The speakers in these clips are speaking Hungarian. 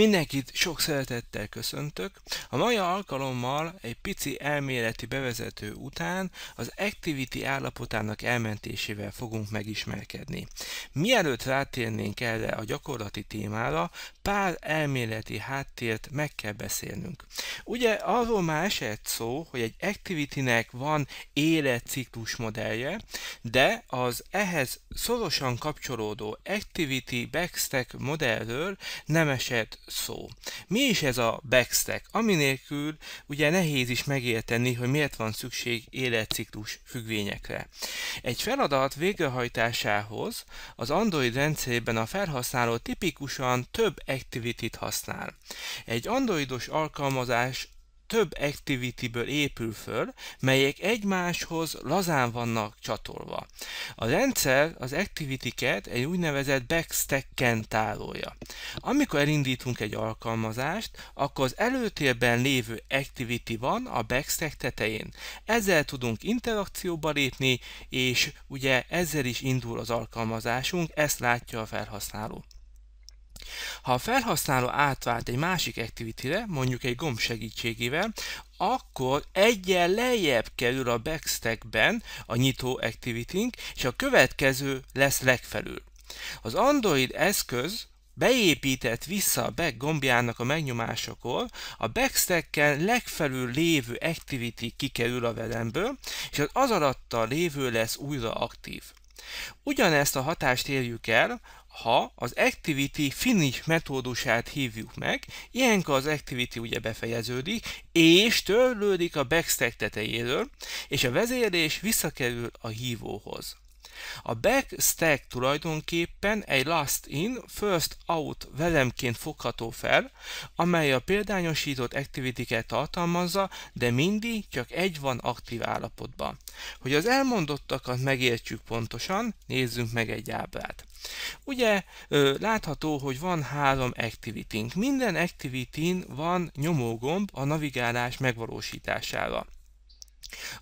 Mindenkit sok szeretettel köszöntök. A mai alkalommal egy pici elméleti bevezető után az activity állapotának elmentésével fogunk megismerkedni. Mielőtt rátérnénk erre a gyakorlati témára, pár elméleti háttért meg kell beszélnünk. Ugye arról már esett szó, hogy egy activity-nek van életciklus modellje, de az ehhez szorosan kapcsolódó activity backstack modellről nem esett szó. Mi is ez a backstack, aminélkül ugye nehéz is megérteni, hogy miért van szükség életciklus függvényekre. Egy feladat végrehajtásához az Android rendszerében a felhasználó tipikusan több activity használ. Egy androidos alkalmazás több activityből épül föl, melyek egymáshoz lazán vannak csatolva. A rendszer az activity-ket egy úgynevezett backstack-en tárolja. Amikor elindítunk egy alkalmazást, akkor az előtérben lévő activity van a backstack tetején. Ezzel tudunk interakcióba lépni, és ugye ezzel is indul az alkalmazásunk, ezt látja a felhasználó. Ha a felhasználó átvált egy másik activity-re, mondjuk egy gomb segítségével, akkor egyen lejjebb kerül a backstackben a nyitó activity és a következő lesz legfelül. Az Android eszköz beépített vissza a back gombjának a megnyomásakor, a backstacken legfelül lévő activity kikerül a velemből, és az az alatta lévő lesz újra aktív. Ugyanezt a hatást érjük el ha az activity finish metódusát hívjuk meg, ilyenkor az activity ugye befejeződik, és törlődik a backstack tetejéről, és a vezérlés visszakerül a hívóhoz. A back stack tulajdonképpen egy last in, first out velemként fogható fel, amely a példányosított activity tartalmazza, de mindig csak egy van aktív állapotban. Hogy az elmondottakat megértjük pontosan, nézzünk meg egy ábrát. Ugye látható, hogy van három activity -nk. Minden activity van nyomógomb a navigálás megvalósítására.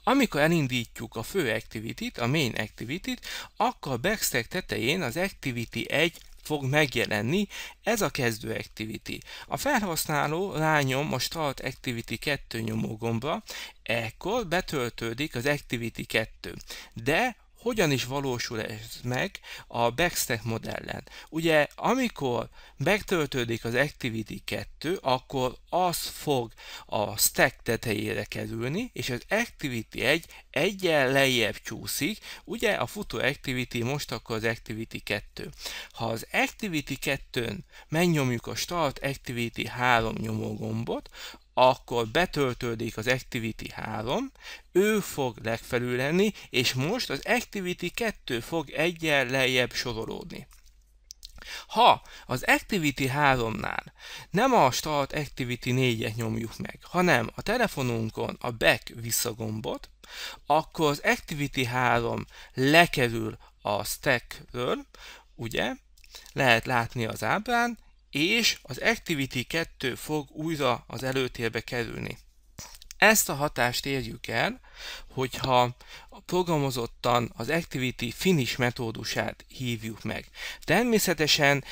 Amikor elindítjuk a fő activity-t, a main activity-t, akkor a backstack tetején az activity 1 fog megjelenni, ez a kezdő activity. A felhasználó rányom a Start Activity 2 nyomógomba, ekkor betöltődik az Activity 2, de hogyan is valósul ez meg a Backstack modellen. Ugye, amikor megtöltődik az Activity 2, akkor az fog a stack tetejére kerülni, és az Activity 1 egyen lejjebb csúszik, ugye a futó Activity most akkor az Activity 2. Ha az Activity 2-n megnyomjuk a Start Activity 3 nyomógombot, akkor betöltődik az Activity 3, ő fog legfelül lenni, és most az Activity 2 fog egyen lejjebb sorolódni. Ha az Activity 3-nál nem a Start Activity 4-et nyomjuk meg, hanem a telefonunkon a Back visszagombot, akkor az Activity 3 lekerül a stackről, ugye? Lehet látni az ábrán, és az Activity 2 fog újra az előtérbe kerülni. Ezt a hatást érjük el, hogyha programozottan az activity finish metódusát hívjuk meg. Természetesen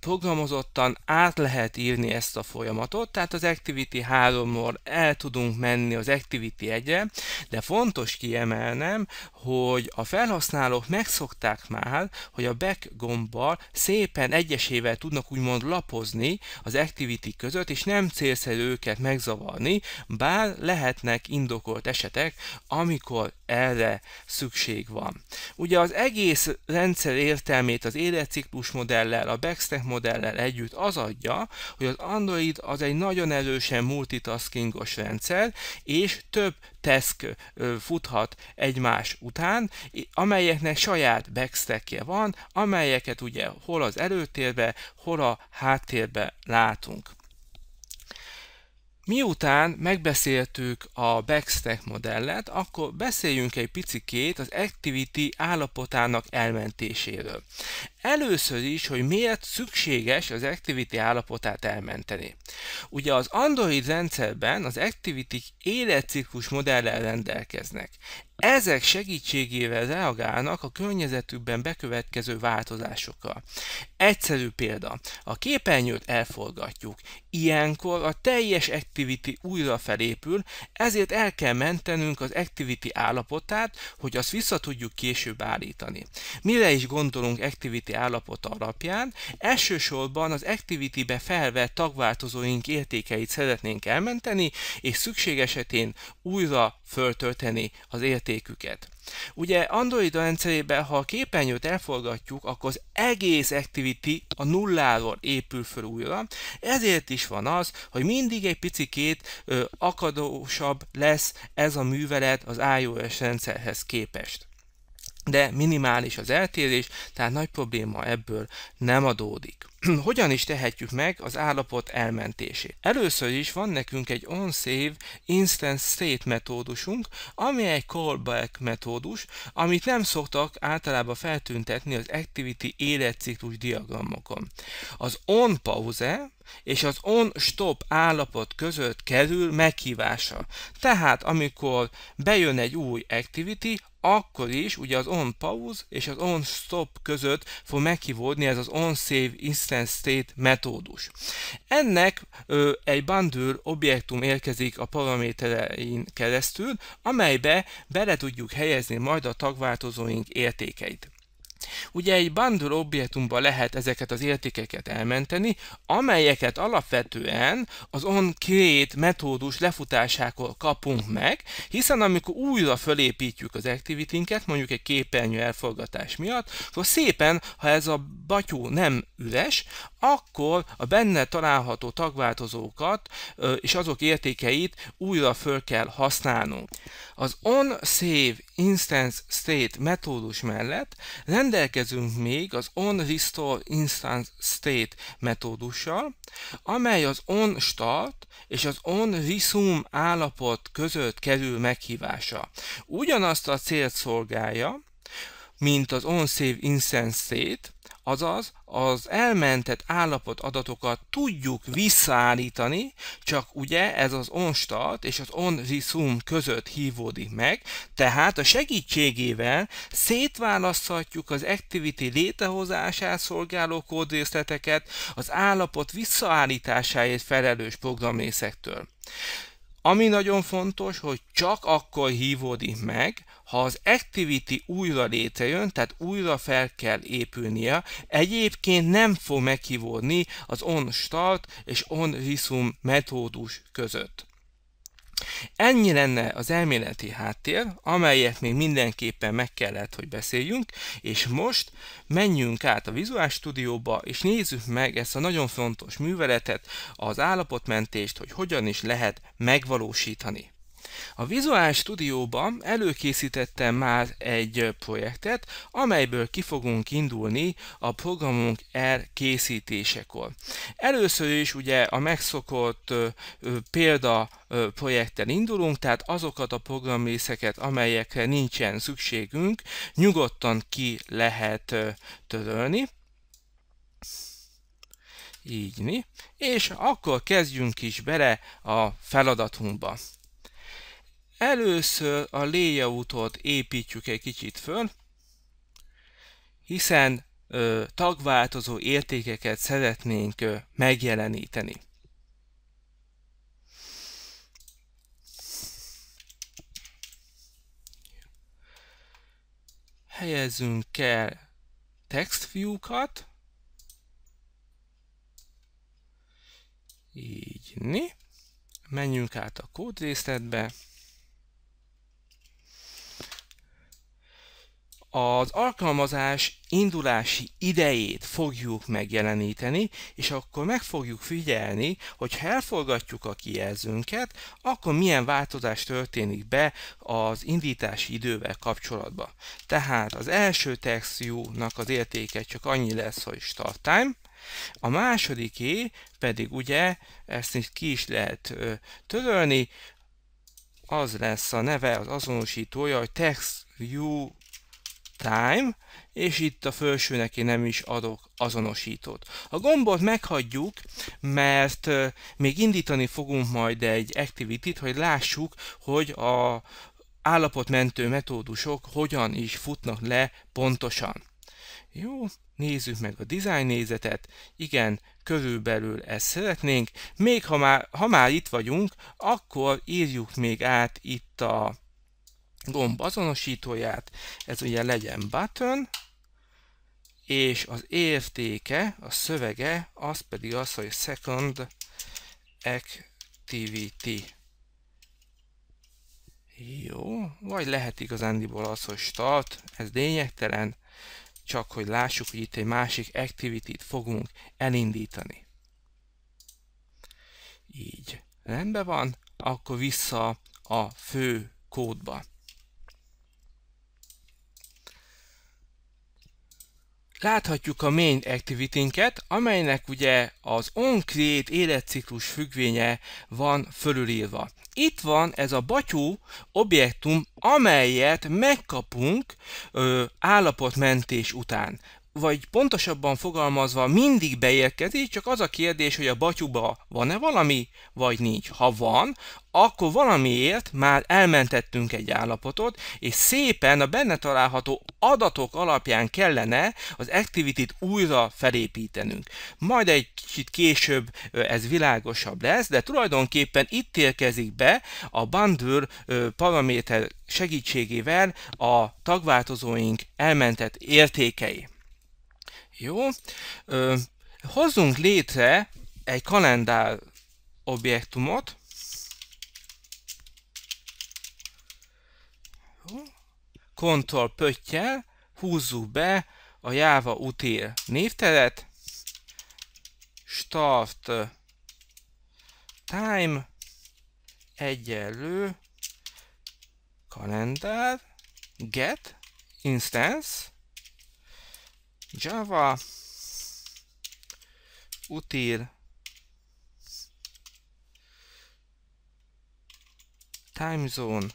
programozottan át lehet írni ezt a folyamatot, tehát az activity 3-ról el tudunk menni az activity 1-re, de fontos kiemelnem, hogy a felhasználók megszokták már, hogy a back gombbal szépen egyesével tudnak úgymond lapozni az activity között, és nem célszerű őket megzavarni, bár lehetnek indokolt esetek, amikor erre szükség van. Ugye az egész rendszer értelmét az életciklus modellel, a Backstack modellel együtt az adja, hogy az Android az egy nagyon erősen multitaskingos rendszer, és több task futhat egymás után, amelyeknek saját backstackje van, amelyeket ugye hol az előtérbe, hol a háttérbe látunk. Miután megbeszéltük a backstack modellet, akkor beszéljünk egy picikét az activity állapotának elmentéséről. Először is, hogy miért szükséges az Activity állapotát elmenteni. Ugye az Android rendszerben az Activity életciklus modellel rendelkeznek. Ezek segítségével reagálnak a környezetükben bekövetkező változásokra. Egyszerű példa, a képernyőt elforgatjuk. Ilyenkor a teljes activity újra felépül, ezért el kell mentenünk az activity állapotát, hogy azt vissza tudjuk később állítani. Mire is gondolunk activity állapot alapján elsősorban az activity-be felvett tagváltozóink értékeit szeretnénk elmenteni, és szükség esetén újra föltölteni az értéküket. Ugye Android rendszerében, ha a képernyőt elforgatjuk, akkor az egész activity a nulláról épül föl újra, ezért is van az, hogy mindig egy picikét ö, akadósabb lesz ez a művelet az iOS rendszerhez képest de minimális az eltérés, tehát nagy probléma ebből nem adódik. Hogyan is tehetjük meg az állapot elmentését? Először is van nekünk egy onsave instant state metódusunk, ami egy callback metódus, amit nem szoktak általában feltüntetni az activity életciklus diagramokon. Az on pause és az on-stop állapot között kerül meghívása. Tehát amikor bejön egy új activity, akkor is ugye az on pause és az on stop között fog meghívódni ez az on save instance state metódus. Ennek ö, egy bundle objektum érkezik a paraméterein keresztül, amelybe bele tudjuk helyezni majd a tagváltozóink értékeit. Ugye egy bundle objektumba lehet ezeket az értékeket elmenteni, amelyeket alapvetően az onCreate metódus lefutásákor kapunk meg, hiszen amikor újra fölépítjük az activity-nket, mondjuk egy képernyő elforgatás miatt, akkor szépen, ha ez a batyú nem üres, akkor a benne található tagváltozókat és azok értékeit újra föl kell használnunk. Az onSave instance state metódus mellett rendelkezünk még az onRestore instance state metódussal, amely az onStart és az onResume állapot között kerül meghívása. Ugyanazt a célt szolgálja, mint az onSave instance state, Azaz, az elmentett állapot adatokat tudjuk visszaállítani, csak ugye ez az onstat és az onResume között hívódik meg, tehát a segítségével szétválaszthatjuk az activity létehozását szolgáló kódrészleteket az állapot visszaállításáért felelős programrészektől. Ami nagyon fontos, hogy csak akkor hívódik meg, ha az activity újra létrejön, tehát újra fel kell épülnie, egyébként nem fog meghívódni az on start és on resume metódus között. Ennyi lenne az elméleti háttér, amelyet még mindenképpen meg kellett, hogy beszéljünk, és most menjünk át a Visual Studio-ba, és nézzük meg ezt a nagyon fontos műveletet, az állapotmentést, hogy hogyan is lehet megvalósítani. A Visual Studio-ban előkészítettem már egy projektet, amelyből ki fogunk indulni a programunk elkészítésekor. Először is ugye a megszokott példa projekten indulunk, tehát azokat a programrészeket, amelyekre nincsen szükségünk, nyugodtan ki lehet törölni így, és akkor kezdjünk is bele a feladatunkba. Először a layoutot építjük egy kicsit föl, hiszen ö, tagváltozó értékeket szeretnénk ö, megjeleníteni. Helyezzünk el view kat így, né? Menjünk át a kódrészletbe, az alkalmazás indulási idejét fogjuk megjeleníteni, és akkor meg fogjuk figyelni, hogy ha elforgatjuk a kijelzőnket, akkor milyen változás történik be az indítási idővel kapcsolatban. Tehát az első textjúnak az értéke csak annyi lesz, hogy start time, a másodiké pedig ugye, ezt itt ki is lehet törölni, az lesz a neve, az azonosítója, hogy text view time, és itt a felsőnek én nem is adok azonosítót. A gombot meghagyjuk, mert még indítani fogunk majd egy activity-t, hogy lássuk, hogy a állapotmentő metódusok hogyan is futnak le pontosan. Jó, nézzük meg a design nézetet. Igen, körülbelül ezt szeretnénk. Még ha már, ha már itt vagyunk, akkor írjuk még át itt a gomb azonosítóját, ez ugye legyen button, és az értéke, a szövege, az pedig az, hogy second activity. Jó, vagy lehet igazándiból az, hogy start, ez lényegtelen, csak hogy lássuk, hogy itt egy másik activity-t fogunk elindítani. Így, rendben van, akkor vissza a fő kódba. láthatjuk a main activity amelynek ugye az onCreate életciklus függvénye van fölülírva. Itt van ez a batyú objektum, amelyet megkapunk ö, állapotmentés után vagy pontosabban fogalmazva mindig beérkezik, csak az a kérdés, hogy a batyuba van-e valami, vagy nincs. Ha van, akkor valamiért már elmentettünk egy állapotot, és szépen a benne található adatok alapján kellene az activity-t újra felépítenünk. Majd egy kicsit később ez világosabb lesz, de tulajdonképpen itt érkezik be a bundle paraméter segítségével a tagváltozóink elmentett értékei. Jó. Ö, hozzunk létre egy kalendár objektumot. Jó. Ctrl pöttyel húzzuk be a Java util névteret. Start time egyenlő kalendár get instance Java util timezone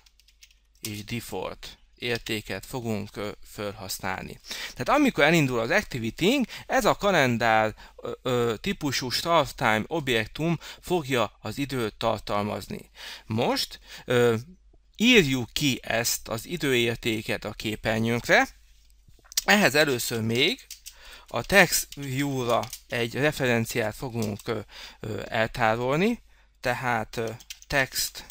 és default értéket fogunk felhasználni. Tehát amikor elindul az activity ez a kalendár ö, ö, típusú start time objektum fogja az időt tartalmazni. Most ö, írjuk ki ezt az időértéket a képernyőnkre, ehhez először még a text view-ra egy referenciát fogunk eltárolni, tehát text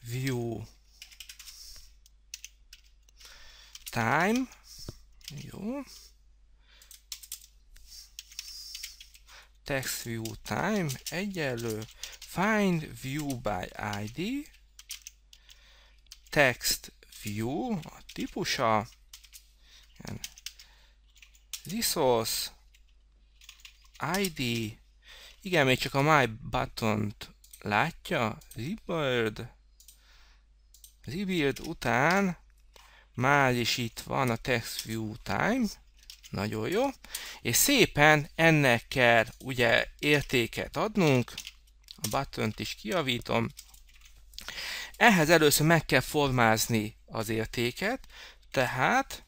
view time, jó, text view time egyenlő find view by id, text view a típusa, ilyen resource, ID, igen, még csak a my button-t látja, rebuild, rebuild után már is itt van a text view time, nagyon jó, és szépen ennek kell ugye értéket adnunk, a button is kiavítom, ehhez először meg kell formázni az értéket, tehát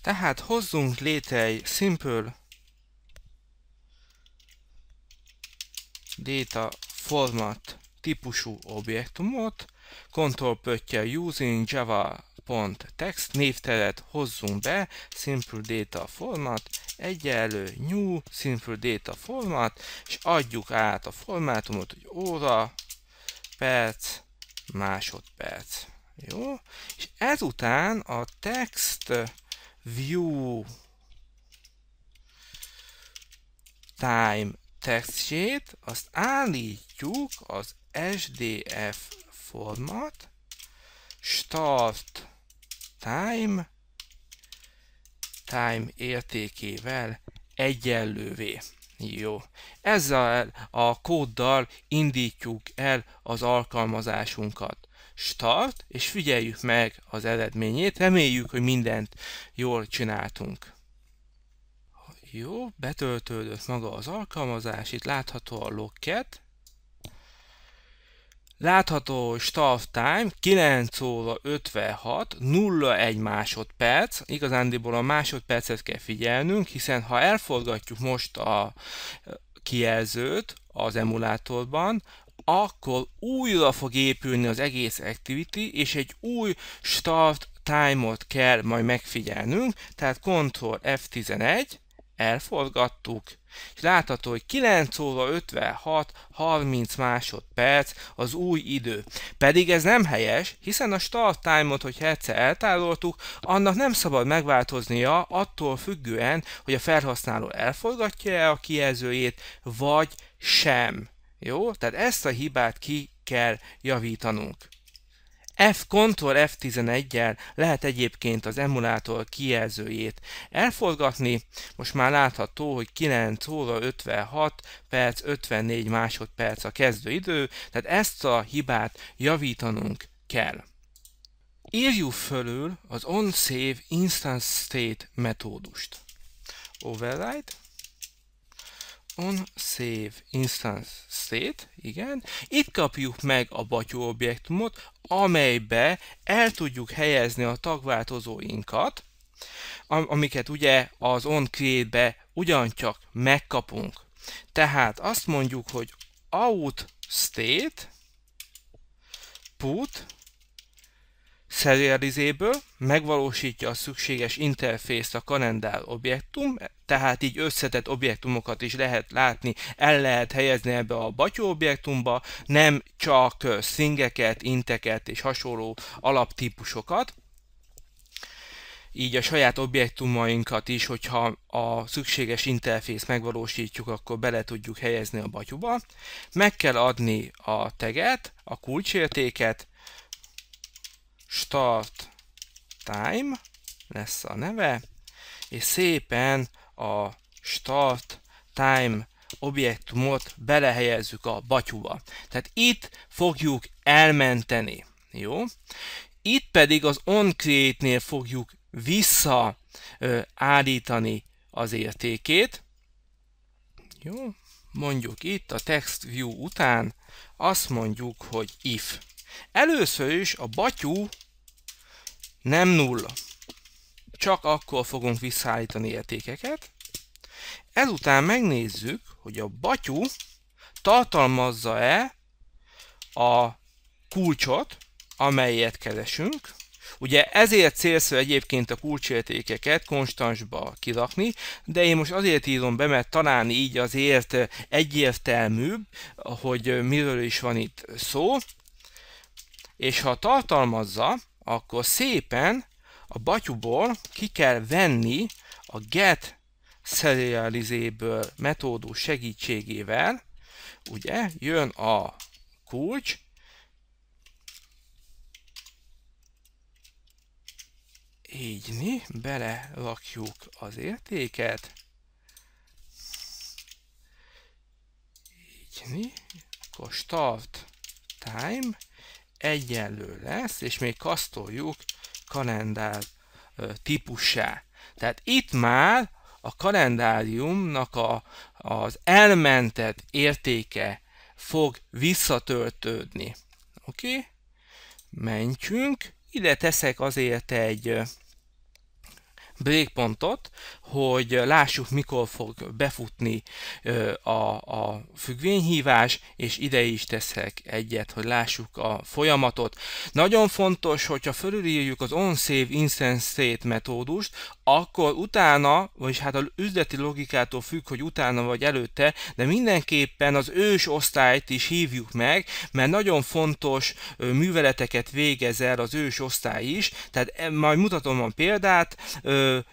tehát hozzunk létre egy simple data format típusú objektumot, control pöttyel using java Pont text névteret hozzunk be, simple data format, egyenlő new simple data format, és adjuk át a formátumot, hogy óra, perc, másodperc. Jó? És ezután a text view time textjét, azt állítjuk az SDF format, start time time értékével egyenlővé. Jó. Ezzel a kóddal indítjuk el az alkalmazásunkat. Start, és figyeljük meg az eredményét. Reméljük, hogy mindent jól csináltunk. Jó, betöltődött maga az alkalmazás, itt látható a locket. Látható, staff time 9 óra 56, 01 másodperc, igazándiból a másodpercet kell figyelnünk, hiszen ha elforgatjuk most a e, kijelzőt az emulátorban, akkor újra fog épülni az egész activity, és egy új start time-ot kell majd megfigyelnünk, tehát Ctrl F11, elforgattuk, és látható, hogy 9 óra 56, 30 másodperc az új idő. Pedig ez nem helyes, hiszen a start time-ot, hogy egyszer eltároltuk, annak nem szabad megváltoznia attól függően, hogy a felhasználó elforgatja-e a kijelzőjét, vagy sem. Jó? Tehát ezt a hibát ki kell javítanunk. F Ctrl F11-el lehet egyébként az emulátor kijelzőjét elforgatni. Most már látható, hogy 9 óra 56 perc 54 másodperc a kezdőidő, tehát ezt a hibát javítanunk kell. Írjuk fölül az onSave instance state metódust. Override on save instance state, igen, itt kapjuk meg a batyó objektumot, amelybe el tudjuk helyezni a tagváltozóinkat, amiket ugye az on create-be ugyancsak megkapunk. Tehát azt mondjuk, hogy out state put serializable megvalósítja a szükséges interfészt a kalendár objektum tehát így összetett objektumokat is lehet látni, el lehet helyezni ebbe a batyó objektumba, nem csak szingeket, inteket és hasonló alaptípusokat, így a saját objektumainkat is, hogyha a szükséges interfész megvalósítjuk, akkor bele tudjuk helyezni a batyuba. Meg kell adni a teget, a kulcsértéket, start time lesz a neve, és szépen a start time objektumot belehelyezzük a batyuba. Tehát itt fogjuk elmenteni. Jó? Itt pedig az onCreate-nél fogjuk visszaállítani az értékét. Jó? Mondjuk itt a text view után azt mondjuk, hogy if. Először is a batyú nem nulla csak akkor fogunk visszaállítani értékeket. Ezután megnézzük, hogy a batyú tartalmazza-e a kulcsot, amelyet keresünk. Ugye ezért célszerű egyébként a kulcsértékeket konstansba kirakni, de én most azért írom be, mert talán így azért egyértelműbb, hogy miről is van itt szó. És ha tartalmazza, akkor szépen a batyuból ki kell venni a get serializable metódus segítségével, ugye, jön a kulcs, így mi, belerakjuk az értéket, így mi, akkor start time egyenlő lesz, és még kasztoljuk kalendár típusá. Tehát itt már a kalendáriumnak a, az elmentett értéke fog visszatöltődni. Oké? Okay? Mentjünk. Ide teszek azért egy breakpontot, hogy lássuk, mikor fog befutni a, a függvényhívás, és ide is teszek egyet, hogy lássuk a folyamatot. Nagyon fontos, hogyha fölülírjuk az on-save instance state metódust, akkor utána, vagyis hát az üzleti logikától függ, hogy utána vagy előtte, de mindenképpen az ős osztályt is hívjuk meg, mert nagyon fontos műveleteket végez el az ős osztály is, tehát majd mutatom a példát,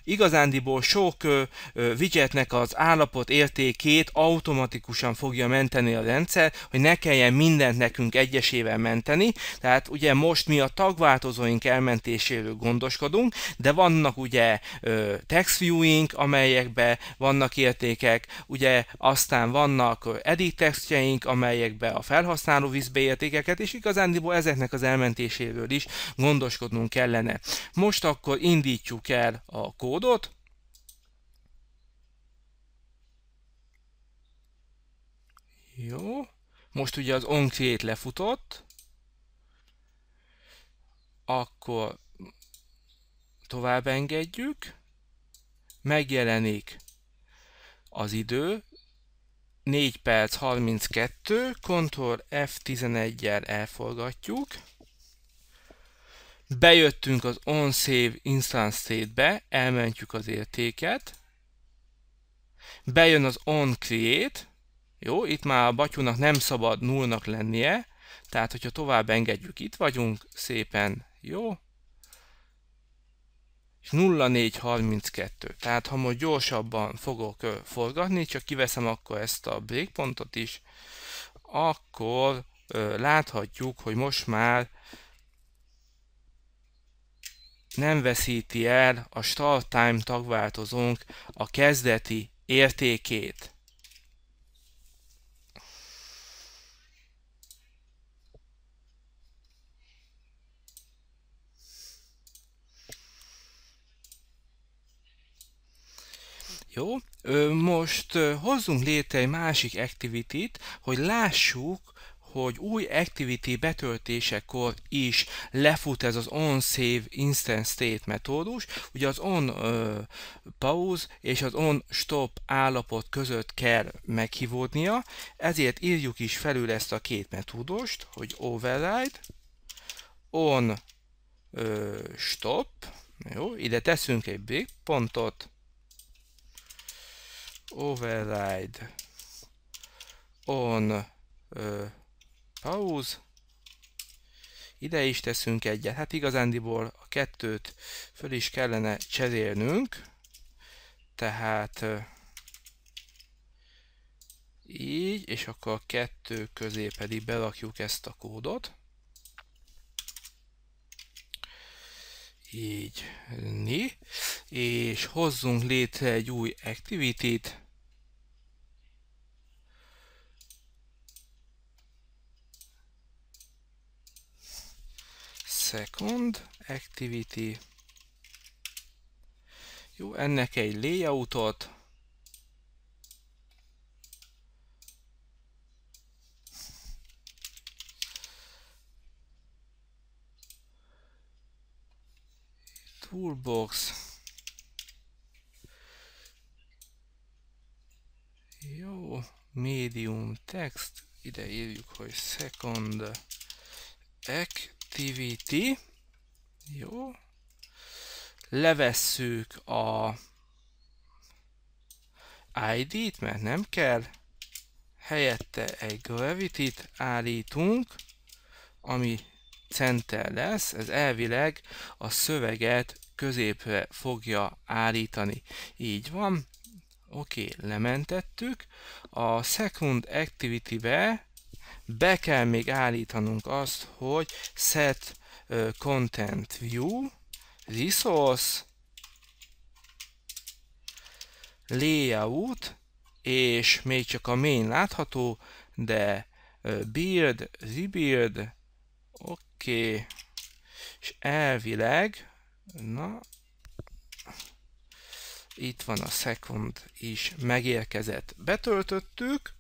igazándiból sok sok vigyetnek az állapot értékét automatikusan fogja menteni a rendszer, hogy ne kelljen mindent nekünk egyesével menteni. Tehát ugye most mi a tagváltozóink elmentéséről gondoskodunk, de vannak ugye text viewing, amelyekbe vannak értékek, ugye aztán vannak edit textjeink, amelyekbe a felhasználó visz be értékeket, és igazándiból ezeknek az elmentéséről is gondoskodnunk kellene. Most akkor indítjuk el a kódot, Jó. Most ugye az onCreate lefutott. Akkor tovább engedjük. Megjelenik az idő. 4 perc 32, Ctrl F11-jel elforgatjuk. Bejöttünk az onSave instance state-be, elmentjük az értéket. Bejön az onCreate, jó, itt már a batyúnak nem szabad nullnak lennie, tehát hogyha tovább engedjük, itt vagyunk, szépen jó. És 0432, tehát ha most gyorsabban fogok forgatni, csak kiveszem akkor ezt a breakpontot is, akkor láthatjuk, hogy most már nem veszíti el a start time tagváltozónk a kezdeti értékét. Jó, most hozzunk létre egy másik activity-t, hogy lássuk, hogy új activity betöltésekor is lefut ez az on save instance state metódus. Ugye az on pause és az on stop állapot között kell meghívódnia, ezért írjuk is felül ezt a két metódust, hogy override, on stop, jó, ide teszünk egy pontot override on pause. Ide is teszünk egyet. Hát igazándiból a kettőt föl is kellene cserélnünk. Tehát így, és akkor a kettő közé pedig berakjuk ezt a kódot. Így, ni. És hozzunk létre egy új activity-t second activity. Jó, ennek egy layoutot. Toolbox. Jó, medium text. Ide írjuk, hogy second act activity, jó, levesszük a ID-t, mert nem kell, helyette egy gravity-t állítunk, ami center lesz, ez elvileg a szöveget középre fogja állítani. Így van, oké, lementettük. A second activity-be be kell még állítanunk azt, hogy set content view resource layout és még csak a main látható, de build, rebuild, oké, okay. és elvileg, na, itt van a second is megérkezett. Betöltöttük,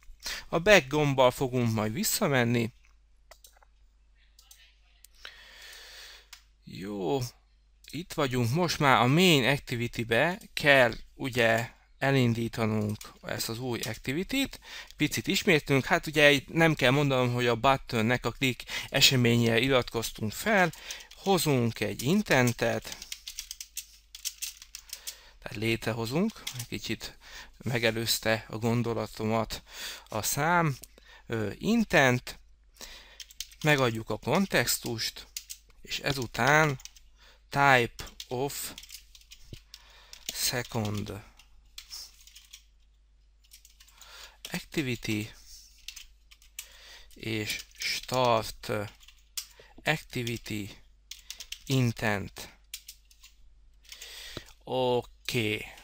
a back gombbal fogunk majd visszamenni. Jó, itt vagyunk, most már a main activity-be kell ugye elindítanunk ezt az új activity-t, picit ismétlünk, hát ugye itt nem kell mondanom, hogy a buttonnek a klik eseményére iratkoztunk fel, hozunk egy intentet, tehát létrehozunk, egy kicsit megelőzte a gondolatomat a szám intent, megadjuk a kontextust, és ezután type of second activity és start activity intent. Oké. Okay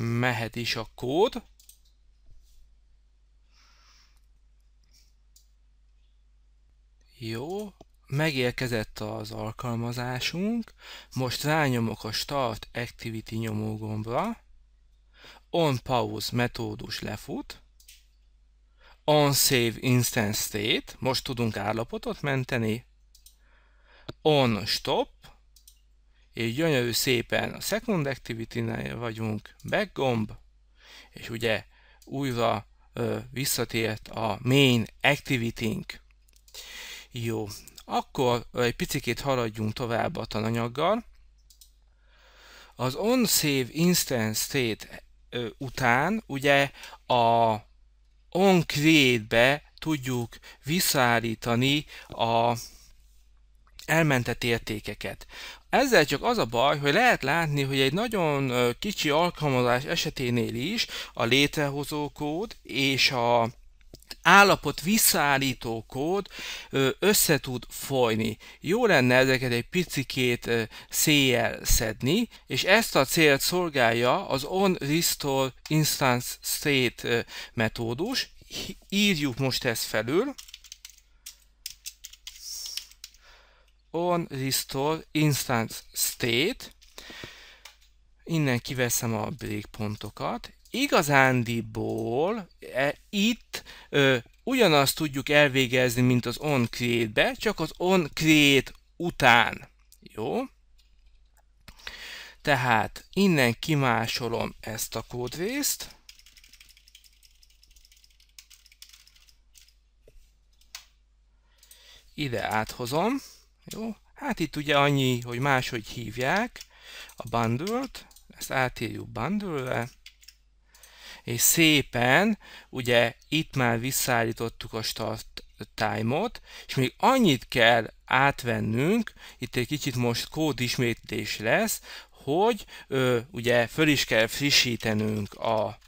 mehet is a kód. Jó, megérkezett az alkalmazásunk. Most rányomok a Start Activity nyomógombra. On Pause metódus lefut. On Save Instance State. Most tudunk állapotot menteni. On Stop és gyönyörű szépen a second activity-nél vagyunk, back gomb, és ugye újra ö, visszatért a main activity-nk. Jó, akkor egy picit haladjunk tovább a tananyaggal. Az onSave instance state ö, után ugye a onCreate-be tudjuk visszaállítani a elmentett értékeket. Ezzel csak az a baj, hogy lehet látni, hogy egy nagyon kicsi alkalmazás eseténél is a létrehozó kód és a állapot visszaállító kód össze tud folyni. Jó lenne ezeket egy picikét széjjel szedni, és ezt a célt szolgálja az restore Instance State metódus. Írjuk most ezt felül, on restore instance state, innen kiveszem a breakpontokat, igazándiból e, itt ö, ugyanazt tudjuk elvégezni, mint az on create-be, csak az on create után. Jó? Tehát innen kimásolom ezt a kódrészt, ide áthozom, jó? Hát itt ugye annyi, hogy máshogy hívják a bundle-t, ezt átírjuk bundle-re, és szépen, ugye itt már visszaállítottuk a start time-ot, és még annyit kell átvennünk, itt egy kicsit most kód ismétlés lesz, hogy ö, ugye föl is kell frissítenünk a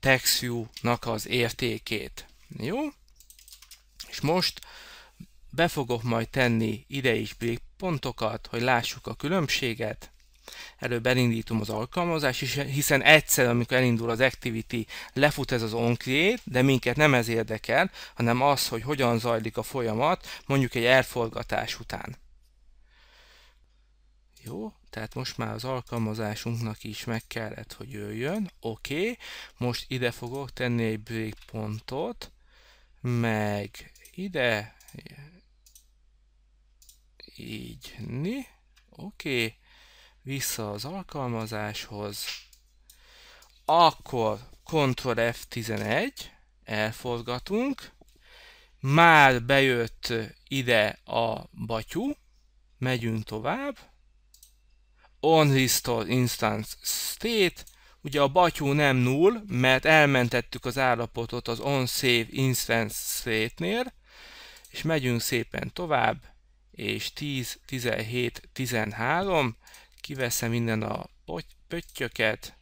textView-nak az értékét. Jó? És most be fogok majd tenni ide is pontokat, hogy lássuk a különbséget. Előbb elindítom az alkalmazást, hiszen egyszer, amikor elindul az Activity, lefut ez az OnCreate, de minket nem ez érdekel, hanem az, hogy hogyan zajlik a folyamat, mondjuk egy elforgatás után. Jó, tehát most már az alkalmazásunknak is meg kellett, hogy jöjjön. Oké, okay. most ide fogok tenni egy breakpontot, meg ide, így, ni, oké, okay. vissza az alkalmazáshoz, akkor Ctrl F11, elforgatunk, már bejött ide a batyú, megyünk tovább, on restore instance state, ugye a batyú nem null, mert elmentettük az állapotot az on save instance state-nél, és megyünk szépen tovább, és 10, 17, 13, kiveszem minden a pöttyöket,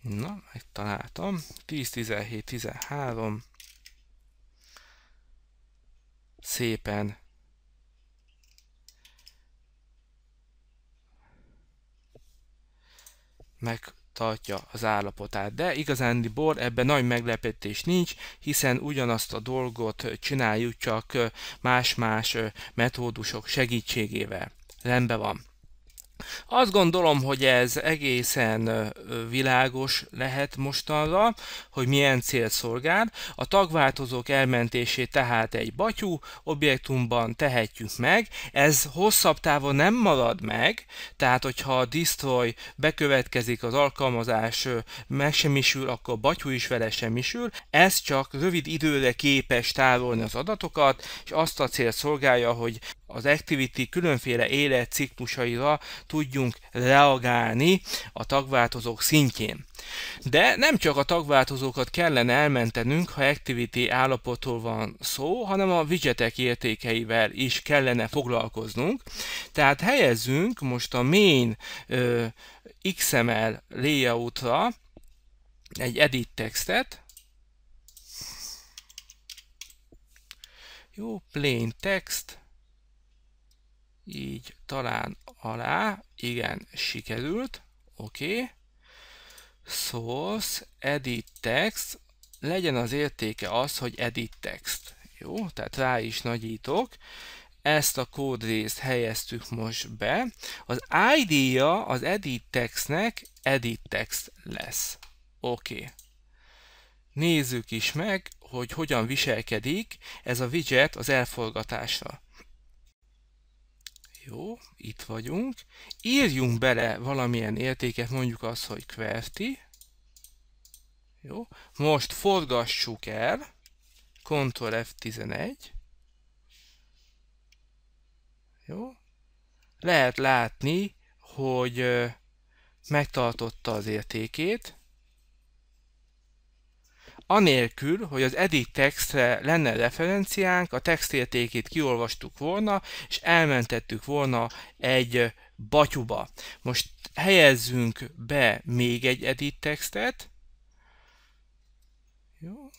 na, megtaláltam, 10, 17, 13, szépen meg tartja az állapotát. De igazándiból ebben nagy meglepetés nincs, hiszen ugyanazt a dolgot csináljuk, csak más-más metódusok segítségével. Rendben van. Azt gondolom, hogy ez egészen világos lehet mostanra, hogy milyen cél szolgál. A tagváltozók elmentését tehát egy batyú objektumban tehetjük meg. Ez hosszabb távon nem marad meg, tehát hogyha a destroy bekövetkezik, az alkalmazás megsemmisül, akkor a batyú is vele semmisül. Ez csak rövid időre képes tárolni az adatokat, és azt a cél szolgálja, hogy az Activity különféle életciklusaira tudjunk reagálni a tagváltozók szintjén. De nem csak a tagváltozókat kellene elmentenünk, ha Activity állapotról van szó, hanem a widgetek értékeivel is kellene foglalkoznunk. Tehát helyezzünk most a main ö, XML layoutra egy edit textet, jó, plain text, így talán alá, igen, sikerült, oké, okay. source, edit text, legyen az értéke az, hogy edit text, jó, tehát rá is nagyítok, ezt a kódrészt helyeztük most be, az ID-ja az edit textnek edit text lesz, oké. Okay. Nézzük is meg, hogy hogyan viselkedik ez a widget az elforgatásra. Jó, itt vagyunk. Írjunk bele valamilyen értéket, mondjuk azt, hogy QWERTY. Jó, most forgassuk el. Ctrl F11. Jó. Lehet látni, hogy megtartotta az értékét anélkül, hogy az edit textre lenne referenciánk, a textértékét kiolvastuk volna, és elmentettük volna egy batyuba. Most helyezzünk be még egy edit textet. Jó.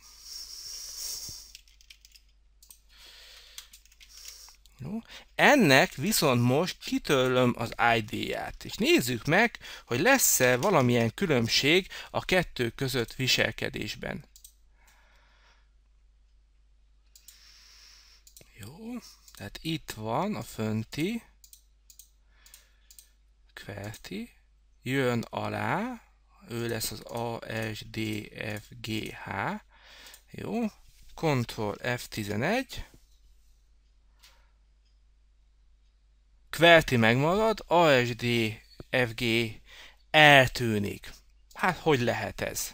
Jó. Ennek viszont most kitörlöm az ID-ját, és nézzük meg, hogy lesz-e valamilyen különbség a kettő között viselkedésben. Tehát itt van a fönti, kverti, jön alá, ő lesz az A, S, D, F, G, H, jó, Ctrl F11, kverti megmarad, A, S, D, F, G eltűnik. Hát hogy lehet ez?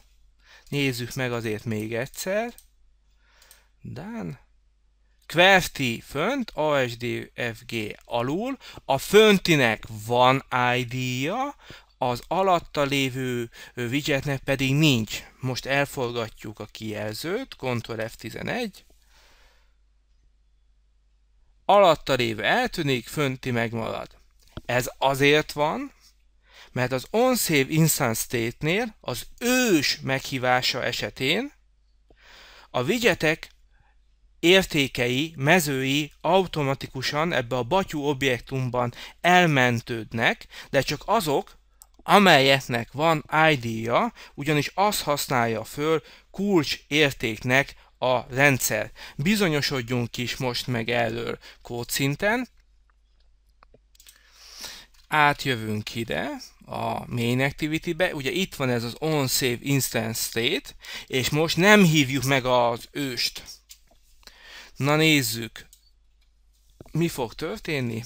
Nézzük meg azért még egyszer. Dán, QWERTY fönt, FG alul, a föntinek van ID-ja, az alatta lévő widgetnek pedig nincs. Most elforgatjuk a kijelzőt, Ctrl F11, alatta lévő eltűnik, fönti megmarad. Ez azért van, mert az onSave instance state-nél az ős meghívása esetén a widgetek értékei, mezői automatikusan ebbe a batyú objektumban elmentődnek, de csak azok, amelyeknek van ID-ja, ugyanis az használja föl kulcs értéknek a rendszer. Bizonyosodjunk is most meg erről kódszinten. Átjövünk ide a main activity-be, ugye itt van ez az onSave instance state, és most nem hívjuk meg az őst Na nézzük, mi fog történni.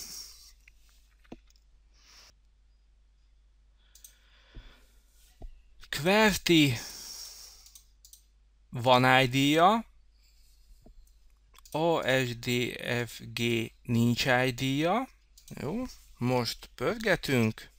Kverti van ID-ja, ASDFG nincs ID-ja, jó, most pörgetünk,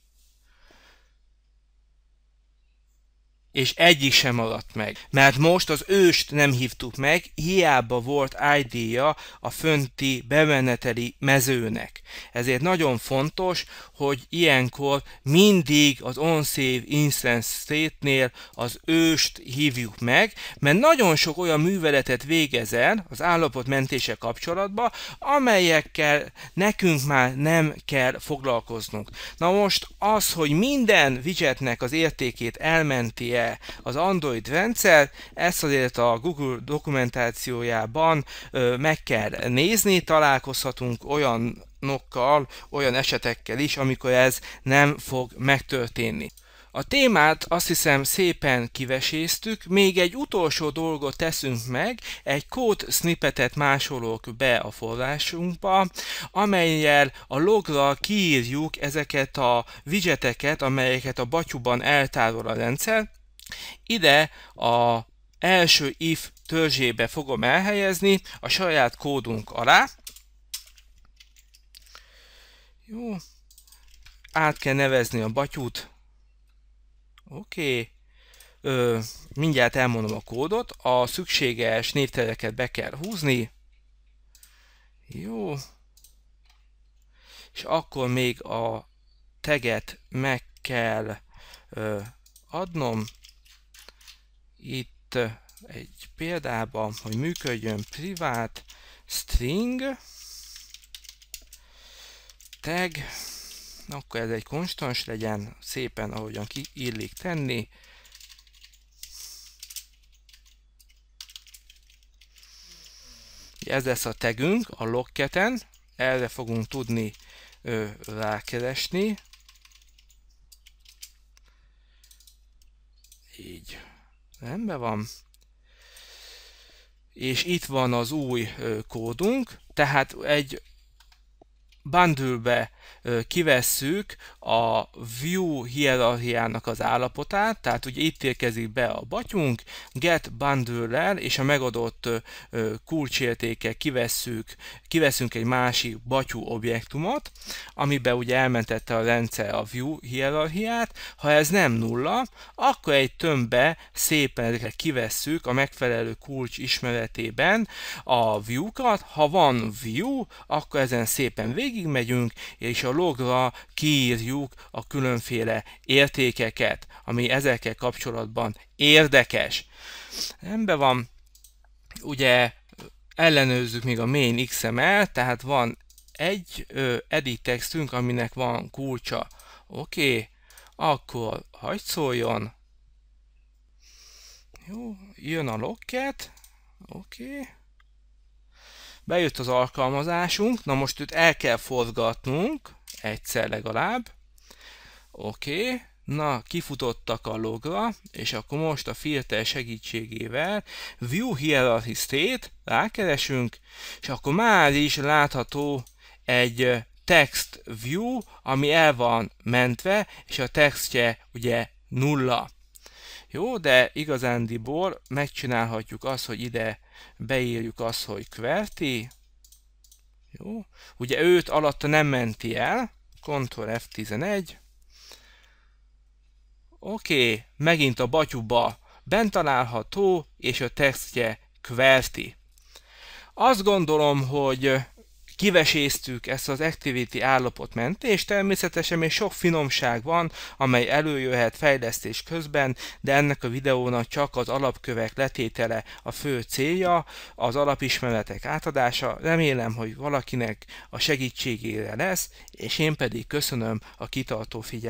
és egyik sem maradt meg. Mert most az őst nem hívtuk meg, hiába volt ID-ja a fönti bemeneteli mezőnek. Ezért nagyon fontos, hogy ilyenkor mindig az onsave instance state-nél az őst hívjuk meg, mert nagyon sok olyan műveletet végez el az állapotmentése kapcsolatban, amelyekkel nekünk már nem kell foglalkoznunk. Na most az, hogy minden widgetnek az értékét elmenti el az Android rendszer, ezt azért a Google dokumentációjában ö, meg kell nézni, találkozhatunk olyan nokkal, olyan esetekkel is, amikor ez nem fog megtörténni. A témát azt hiszem szépen kiveséztük, még egy utolsó dolgot teszünk meg, egy kód snippetet másolok be a forrásunkba, amelyel a logra kiírjuk ezeket a widgeteket, amelyeket a batyuban eltárol a rendszer, ide a első if törzsébe fogom elhelyezni a saját kódunk alá. Jó, át kell nevezni a batyút. Oké. Okay. Ö, mindjárt elmondom a kódot. A szükséges névtereket be kell húzni. Jó. És akkor még a teget meg kell ö, adnom itt egy példában, hogy működjön privát string tag, akkor ez egy konstans legyen, szépen ahogyan kiillik tenni. Ez lesz a tagünk a locketen, erre fogunk tudni ö, rákeresni. Így. Rendben van. És itt van az új kódunk, tehát egy bundle-be kivesszük a view hierarchiának az állapotát, tehát ugye itt érkezik be a batyunk, get bundle és a megadott kulcsértéke kivesszük, kiveszünk egy másik batyú objektumot, amiben ugye elmentette a rendszer a view hierarchiát, ha ez nem nulla, akkor egy tömbbe szépen kivesszük a megfelelő kulcs ismeretében a view-kat, ha van view, akkor ezen szépen végig végigmegyünk, és a logra kiírjuk a különféle értékeket, ami ezekkel kapcsolatban érdekes. Embe van, ugye ellenőrzzük még a main XML, tehát van egy ö, edit textünk, aminek van kulcsa. Oké, okay. akkor hagyd szóljon. Jó, jön a locket. Oké. Okay. Bejött az alkalmazásunk, na most őt el kell forgatnunk, egyszer legalább. Oké, okay. na kifutottak a logra, és akkor most a filter segítségével View Hierarchy State, rákeresünk, és akkor már is látható egy text view, ami el van mentve, és a textje ugye nulla. Jó, de igazándiból megcsinálhatjuk azt, hogy ide beírjuk azt, hogy QWERTY, jó, ugye őt alatta nem menti el, Ctrl F11, oké, okay, megint a batyuba bent található, és a textje QWERTY. Azt gondolom, hogy kiveséztük ezt az activity állapot mentén, és természetesen még sok finomság van, amely előjöhet fejlesztés közben, de ennek a videónak csak az alapkövek letétele a fő célja, az alapismeretek átadása. Remélem, hogy valakinek a segítségére lesz, és én pedig köszönöm a kitartó figyelmet.